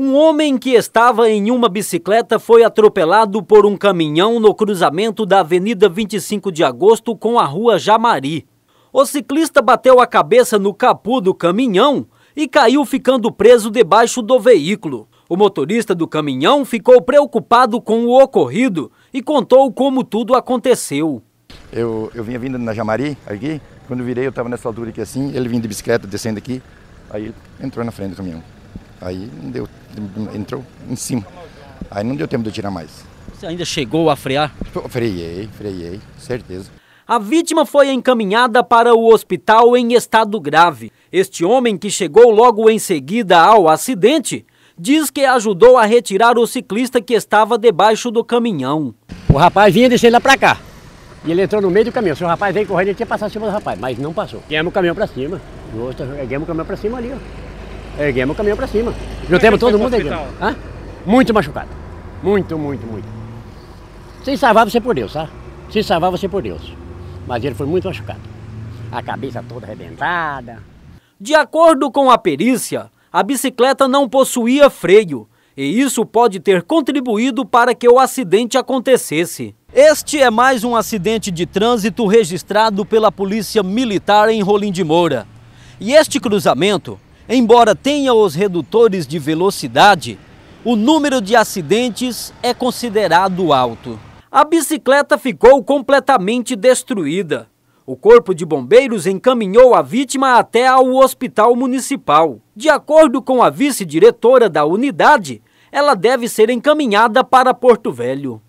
Um homem que estava em uma bicicleta foi atropelado por um caminhão no cruzamento da Avenida 25 de Agosto com a Rua Jamari. O ciclista bateu a cabeça no capô do caminhão e caiu ficando preso debaixo do veículo. O motorista do caminhão ficou preocupado com o ocorrido e contou como tudo aconteceu. Eu, eu vinha vindo na Jamari, aqui, quando virei eu estava nessa altura aqui assim, ele vinha de bicicleta descendo aqui, aí entrou na frente do caminhão. Aí não deu, entrou em cima. Aí não deu tempo de tirar mais. Você ainda chegou a frear? Freiei, freiei, certeza. A vítima foi encaminhada para o hospital em estado grave. Este homem, que chegou logo em seguida ao acidente, diz que ajudou a retirar o ciclista que estava debaixo do caminhão. O rapaz vinha descendo lá para cá. E ele entrou no meio do caminhão. Se o rapaz veio correndo, ele tinha passado em cima do rapaz, mas não passou. Guiamos o caminhão para cima. Guiamos é, o caminhão para cima ali, ó erguemos o caminhão para cima. Jutemos todo mundo aqui. Muito machucado. Muito, muito, muito. Se salvar você é por Deus, tá? Se salvar você é por Deus. Mas ele foi muito machucado. A cabeça toda arrebentada. De acordo com a perícia, a bicicleta não possuía freio. E isso pode ter contribuído para que o acidente acontecesse. Este é mais um acidente de trânsito registrado pela Polícia Militar em Rolim de Moura. E este cruzamento Embora tenha os redutores de velocidade, o número de acidentes é considerado alto. A bicicleta ficou completamente destruída. O Corpo de Bombeiros encaminhou a vítima até ao Hospital Municipal. De acordo com a vice-diretora da unidade, ela deve ser encaminhada para Porto Velho.